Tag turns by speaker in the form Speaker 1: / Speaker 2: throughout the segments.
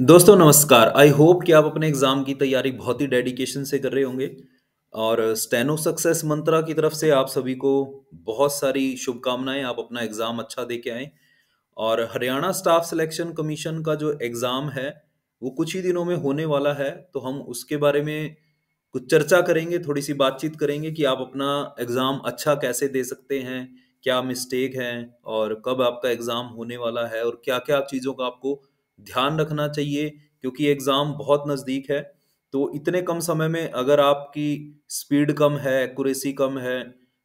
Speaker 1: दोस्तों नमस्कार I hope कि आप अपने एग्ज़ाम की तैयारी बहुत ही डेडिकेशन से कर रहे होंगे और स्टेनो सक्सेस मंत्रा की तरफ से आप सभी को बहुत सारी शुभकामनाएं आप अपना एग्ज़ाम अच्छा दे के आए और हरियाणा स्टाफ सिलेक्शन कमीशन का जो एग्ज़ाम है वो कुछ ही दिनों में होने वाला है तो हम उसके बारे में कुछ चर्चा करेंगे थोड़ी सी बातचीत करेंगे कि आप अपना एग्ज़ाम अच्छा कैसे दे सकते हैं क्या मिस्टेक है और कब आपका एग्ज़ाम होने वाला है और क्या क्या चीज़ों का आपको ध्यान रखना चाहिए क्योंकि एग्ज़ाम बहुत नज़दीक है तो इतने कम समय में अगर आपकी स्पीड कम है एक्यूरेसी कम है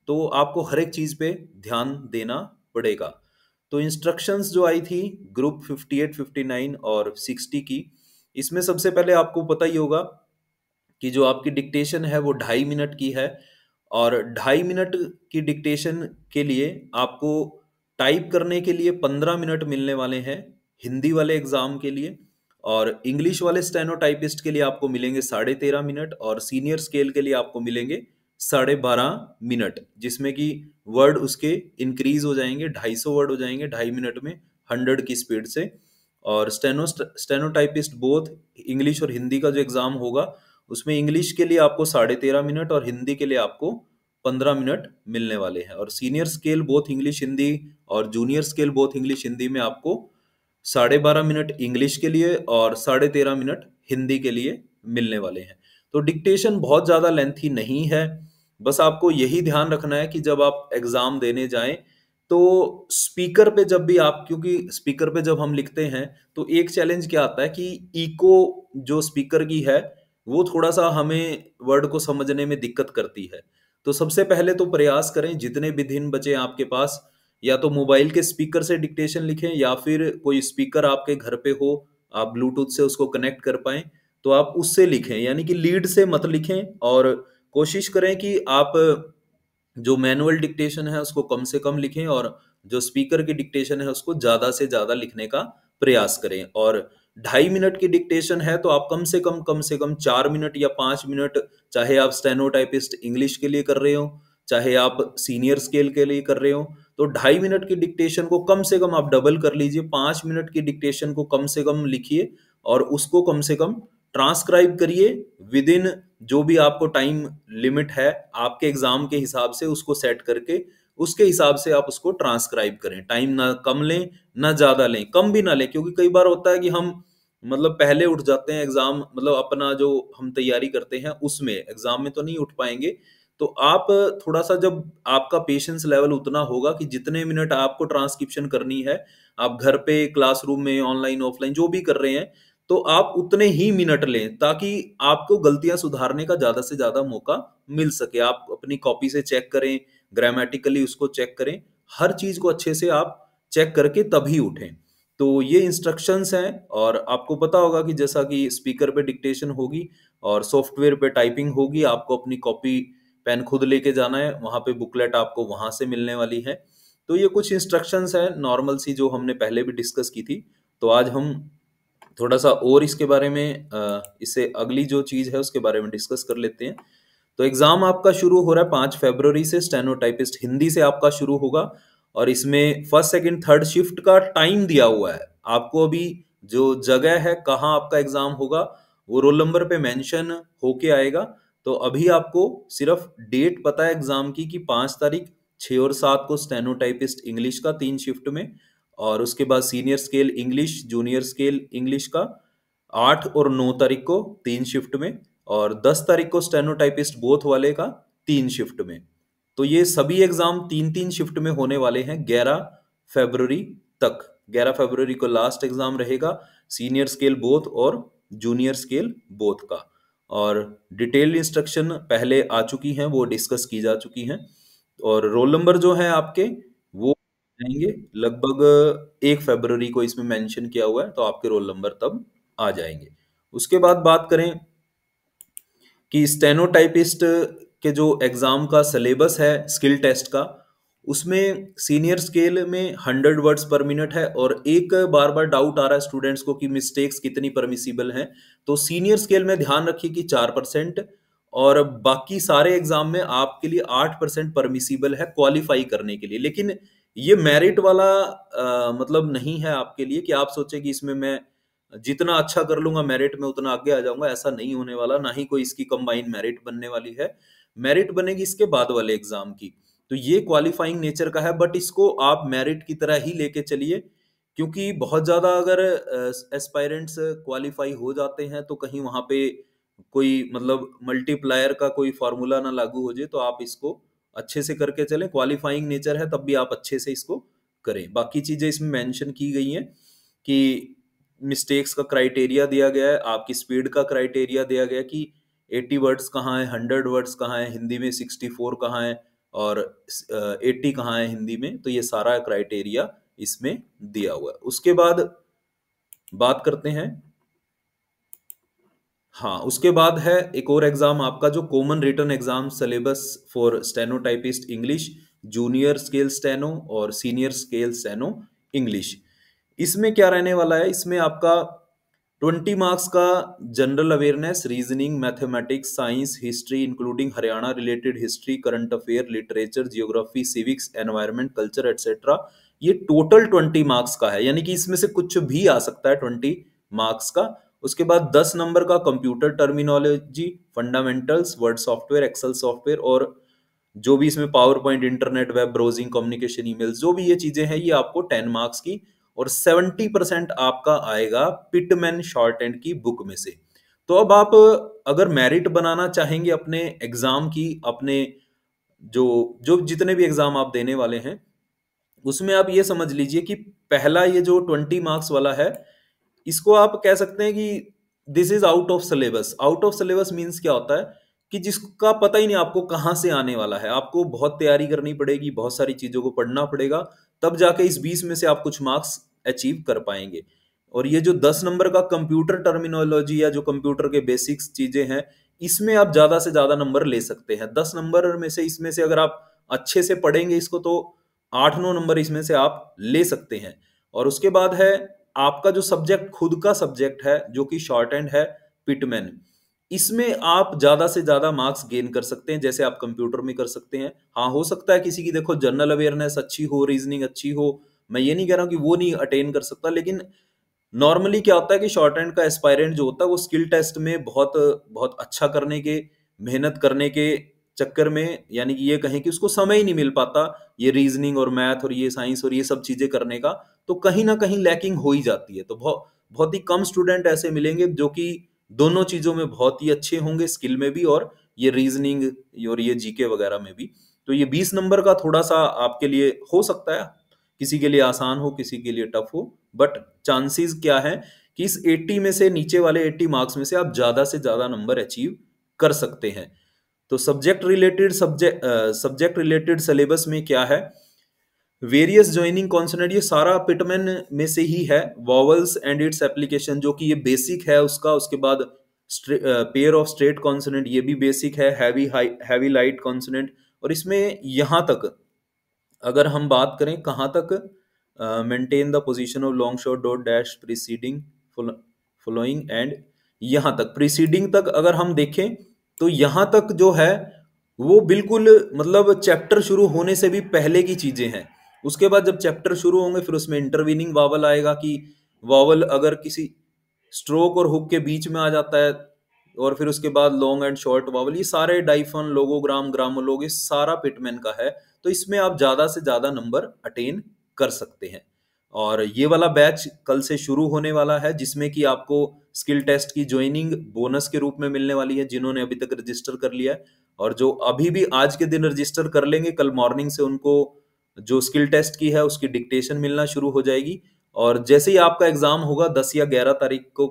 Speaker 1: तो आपको हर एक चीज़ पे ध्यान देना पड़ेगा तो इंस्ट्रक्शंस जो आई थी ग्रुप 58, 59 और 60 की इसमें सबसे पहले आपको पता ही होगा कि जो आपकी डिक्टेशन है वो ढाई मिनट की है और ढाई मिनट की डिक्टेशन के लिए आपको टाइप करने के लिए पंद्रह मिनट मिलने वाले हैं हिंदी वाले एग्जाम के लिए और इंग्लिश वाले स्टेनोटाइपिस्ट के लिए आपको मिलेंगे साढ़े तेरह मिनट और सीनियर स्केल के लिए आपको मिलेंगे साढ़े बारह मिनट जिसमें कि वर्ड उसके इंक्रीज हो जाएंगे ढाई सौ वर्ड हो जाएंगे ढाई मिनट में हंड्रेड की स्पीड से और स्टेनो स्टेनोटाइपिस्ट बोथ इंग्लिश और हिंदी का जो एग्ज़ाम होगा उसमें इंग्लिश के लिए आपको साढ़े तेरह मिनट और हिंदी के लिए आपको पंद्रह मिनट मिलने वाले हैं और senior scale both English Hindi और junior scale both English Hindi में आपको साढ़े बारह मिनट इंग्लिश के लिए और साढ़े तेरह मिनट हिंदी के लिए मिलने वाले हैं तो डिक्टेशन बहुत ज़्यादा लेंथी नहीं है बस आपको यही ध्यान रखना है कि जब आप एग्ज़ाम देने जाएं तो स्पीकर पे जब भी आप क्योंकि स्पीकर पे जब हम लिखते हैं तो एक चैलेंज क्या आता है कि इको जो स्पीकर की है वो थोड़ा सा हमें वर्ड को समझने में दिक्कत करती है तो सबसे पहले तो प्रयास करें जितने भी दिन बचे आपके पास या तो मोबाइल के स्पीकर से डिक्टेशन लिखें या फिर कोई स्पीकर आपके घर पे हो आप ब्लूटूथ से उसको कनेक्ट कर पाए तो आप उससे लिखें यानी कि लीड से मत लिखें और कोशिश करें कि आप जो मैनुअल डिक्टेशन है उसको कम से कम लिखें और जो स्पीकर की डिक्टेशन है उसको ज़्यादा से ज़्यादा लिखने का प्रयास करें और ढाई मिनट की डिक्टेशन है तो आप कम से कम कम से कम चार मिनट या पांच मिनट चाहे आप स्टेनोटाइपिस्ट इंग्लिश के लिए कर रहे हो चाहे आप सीनियर स्केल के लिए कर रहे हो तो ढाई मिनट की डिक्टेशन को कम से कम आप डबल कर लीजिए पांच मिनट की डिक्टेशन को कम से कम लिखिए और उसको कम से कम ट्रांसक्राइब करिए विद इन जो भी आपको टाइम लिमिट है आपके एग्जाम के हिसाब से उसको सेट करके उसके हिसाब से आप उसको ट्रांसक्राइब करें टाइम ना कम लें ना ज़्यादा लें कम भी ना लें क्योंकि कई बार होता है कि हम मतलब पहले उठ जाते हैं एग्ज़ाम मतलब अपना जो हम तैयारी करते हैं उसमें एग्ज़ाम में तो नहीं उठ पाएंगे तो आप थोड़ा सा जब आपका पेशेंस लेवल उतना होगा कि जितने मिनट आपको ट्रांसक्रिप्शन करनी है आप घर पे क्लासरूम में ऑनलाइन ऑफलाइन जो भी कर रहे हैं तो आप उतने ही मिनट लें ताकि आपको गलतियां सुधारने का ज्यादा से ज्यादा मौका मिल सके आप अपनी कॉपी से चेक करें ग्रामेटिकली उसको चेक करें हर चीज को अच्छे से आप चेक करके तभी उठें तो ये इंस्ट्रक्शंस हैं और आपको पता होगा कि जैसा कि स्पीकर पे डिक्टेशन होगी और सॉफ्टवेयर पे टाइपिंग होगी आपको अपनी कॉपी पेन खुद लेके जाना है वहां पे बुकलेट आपको वहां से मिलने वाली है तो ये कुछ इंस्ट्रक्शंस है नॉर्मल सी जो हमने पहले भी डिस्कस की थी तो आज हम थोड़ा सा और इसके बारे में इसे अगली जो चीज़ है उसके बारे में डिस्कस कर लेते हैं तो एग्ज़ाम आपका शुरू हो रहा है पांच फेब्रवरी से स्टेनोटाइपिस्ट हिंदी से आपका शुरू होगा और इसमें फर्स्ट सेकंड थर्ड शिफ्ट का टाइम दिया हुआ है आपको अभी जो जगह है कहाँ आपका एग्ज़ाम होगा वो रोल नंबर पे मेंशन होके आएगा तो अभी आपको सिर्फ डेट पता है एग्जाम की कि पांच तारीख छः और सात को स्टेनोटाइपिस्ट इंग्लिश का तीन शिफ्ट में और उसके बाद senior scale English junior scale English का आठ और नौ तारीख को तीन शिफ्ट में और दस तारीख को स्टेनोटाइपिस्ट बोथ वाले का तीन शिफ्ट में तो ये सभी एग्जाम तीन तीन शिफ्ट में होने वाले हैं ग्यारह फेबररी तक ग्यारह फेबररी को लास्ट एग्जाम रहेगा सीनियर स्केल बोथ और जूनियर स्केल बोथ का और डिटेल्ड इंस्ट्रक्शन पहले आ चुकी हैं वो डिस्कस की जा चुकी हैं और रोल नंबर जो है आपके वो आएंगे लगभग एक फरवरी को इसमें मेंशन किया हुआ है तो आपके रोल नंबर तब आ जाएंगे उसके बाद बात करें कि स्टेनोटाइपिस्ट के जो एग्ज़ाम का सिलेबस है स्किल टेस्ट का उसमें सीनियर स्केल में हंड्रेड वर्ड्स पर मिनट है और एक बार बार डाउट आ रहा है स्टूडेंट्स को कि मिस्टेक्स कितनी परमिसिबल हैं तो सीनियर स्केल में ध्यान रखिए कि चार परसेंट और बाकी सारे एग्जाम में आपके लिए आठ परसेंट परमिसिबल है क्वालिफाई करने के लिए लेकिन ये मेरिट वाला आ, मतलब नहीं है आपके लिए कि आप सोचे कि इसमें मैं जितना अच्छा कर लूंगा मेरिट में उतना आगे आ जाऊंगा ऐसा नहीं होने वाला ना ही कोई इसकी कंबाइन मेरिट बनने वाली है मेरिट बनेगी इसके बाद वाले एग्जाम की तो ये क्वालिफाइंग नेचर का है बट इसको आप मेरिट की तरह ही लेके चलिए क्योंकि बहुत ज़्यादा अगर एस्पायरेंट्स क्वालिफाई हो जाते हैं तो कहीं वहाँ पे कोई मतलब मल्टीप्लायर का कोई फार्मूला ना लागू हो जाए तो आप इसको अच्छे से करके चलें क्वालिफाइंग नेचर है तब भी आप अच्छे से इसको करें बाकी चीज़ें इसमें मेंशन की गई हैं कि मिस्टेक्स का क्राइटेरिया दिया गया है आपकी स्पीड का क्राइटेरिया दिया गया कि 80 वर्ड्स कहाँ हैं 100 वर्ड्स कहाँ हैं हिंदी में 64 कहाँ हैं और एट्टी कहाँ है हिंदी में तो ये सारा क्राइटेरिया इसमें दिया हुआ है उसके बाद बात करते हैं हाँ उसके बाद है एक और एग्जाम आपका जो common written exam syllabus for stenotypist English junior scale steno और सीनियर स्केल स्टेनो इंग्लिश इसमें क्या रहने वाला है इसमें आपका ट्वेंटी मार्क्स का general awareness reasoning mathematics science history including Haryana related history current affair literature geography civics environment culture etcetera ये टोटल ट्वेंटी मार्क्स का है यानी कि इसमें से कुछ भी आ सकता है ट्वेंटी मार्क्स का उसके बाद दस नंबर का computer terminology fundamentals Word software Excel software और जो भी इसमें PowerPoint internet web browsing communication emails जो भी ये चीजें हैं ये आपको टेन मार्क्स की और 70 परसेंट आपका आएगा पिटमैन शॉर्ट एंड की बुक में से तो अब आप अगर मेरिट बनाना चाहेंगे अपने एग्जाम की अपने जो जो जितने भी एग्जाम आप देने वाले हैं उसमें आप ये समझ लीजिए कि पहला ये जो ट्वेंटी मार्क्स वाला है इसको आप कह सकते हैं कि this is out of syllabus out of syllabus means क्या होता है कि जिसका पता ही नहीं आपको कहाँ से आने वाला है आपको बहुत तैयारी करनी पड़ेगी बहुत सारी चीज़ों को पढ़ना पड़ेगा तब जाके इस बीस में से आप कुछ मार्क्स अचीव कर पाएंगे और ये जो दस नंबर का कंप्यूटर टर्मिनोलॉजी या जो कंप्यूटर के बेसिक्स चीजें हैं इसमें आप ज्यादा से ज्यादा नंबर ले सकते हैं दस नंबर में से इसमें से अगर आप अच्छे से पढ़ेंगे इसको तो आठ नौ नंबर इसमें से आप ले सकते हैं और उसके बाद है आपका जो सब्जेक्ट खुद का सब्जेक्ट है जो कि शॉर्ट एंड है पिटमैन इसमें आप ज्यादा से ज्यादा मार्क्स गेन कर सकते हैं जैसे आप कंप्यूटर में कर सकते हैं हाँ हो सकता है किसी की देखो जनरल अवेयरनेस अच्छी हो रीजनिंग अच्छी हो मैं ये नहीं कह रहा हूँ कि वो नहीं अटेन कर सकता लेकिन नॉर्मली क्या होता है कि शॉर्ट एंड का एस्पायरेंट जो होता है वो स्किल टेस्ट में बहुत बहुत अच्छा करने के मेहनत करने के चक्कर में यानी कि ये कहें कि उसको समय ही नहीं मिल पाता ये रीजनिंग और मैथ और ये साइंस और ये सब चीज़ें करने का तो कहीं ना कहीं लैकिंग हो ही जाती है तो बहुत बहुत ही कम स्टूडेंट ऐसे मिलेंगे जो कि दोनों चीज़ों में बहुत ही अच्छे होंगे स्किल में भी और ये रीजनिंग और ये जीके वगैरह में भी तो ये बीस नंबर का थोड़ा सा आपके लिए हो सकता है किसी के लिए आसान हो किसी के लिए टफ हो बट चांसेस क्या है कि इस 80 में से नीचे वाले 80 मार्क्स में से आप ज़्यादा से ज़्यादा नंबर अचीव कर सकते हैं तो subject related subject subject related syllabus में क्या है वेरियस ज्वाइनिंग कॉन्सनेट ये सारा पिटमेन में से ही है वॉवल्स एंड इट्स एप्लीकेशन जो कि ये बेसिक है उसका उसके बाद पेयर ऑफ स्ट्रेट कॉन्सनेट ये भी बेसिक है heavy high heavy light consonant और इसमें यहाँ तक अगर हम बात करें कहाँ तक maintain the position of long short dot dash preceding following and यहाँ तक प्रीसीडिंग तक अगर हम देखें तो यहाँ तक जो है वो बिल्कुल मतलब चैप्टर शुरू होने से भी पहले की चीज़ें हैं उसके बाद जब चैप्टर शुरू होंगे फिर उसमें इंटरवीनिंग वावल आएगा कि वावल अगर किसी स्ट्रोक और हुक के बीच में आ जाता है और फिर उसके बाद लॉन्ग एंड शॉर्ट वावल ये सारे डाइफन लोगोग्राम ग्रामोलोग ये सारा पिटमैन का है तो इसमें आप ज़्यादा से ज़्यादा नंबर अटेन कर सकते हैं और ये वाला बैच कल से शुरू होने वाला है जिसमें कि आपको स्किल टेस्ट की ज्वाइनिंग बोनस के रूप में मिलने वाली है जिन्होंने अभी तक रजिस्टर कर लिया है और जो अभी भी आज के दिन रजिस्टर कर लेंगे कल मॉर्निंग से उनको जो स्किल टेस्ट की है उसकी डिक्टेशन मिलना शुरू हो जाएगी और जैसे ही आपका एग्जाम होगा दस या ग्यारह तारीख को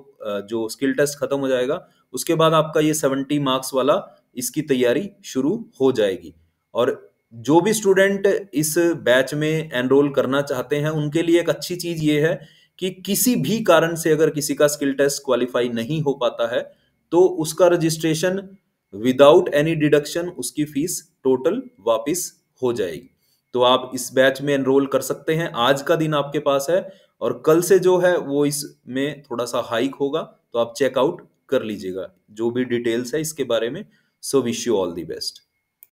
Speaker 1: जो स्किल टेस्ट खत्म हो जाएगा उसके बाद आपका ये सेवेंटी मार्क्स वाला इसकी तैयारी शुरू हो जाएगी और जो भी स्टूडेंट इस बैच में एनरोल करना चाहते हैं उनके लिए एक अच्छी चीज ये है कि किसी भी कारण से अगर किसी का स्किल टेस्ट क्वालिफाई नहीं हो पाता है तो उसका रजिस्ट्रेशन विदाउट एनी डिडक्शन उसकी फीस टोटल वापिस हो जाएगी तो आप इस बैच में एनरोल कर सकते हैं आज का दिन आपके पास है और कल से जो है वो इसमें थोड़ा सा हाइक होगा तो आप चेकआउट कर लीजिएगा जो भी डिटेल्स है इसके बारे में so wish you all the best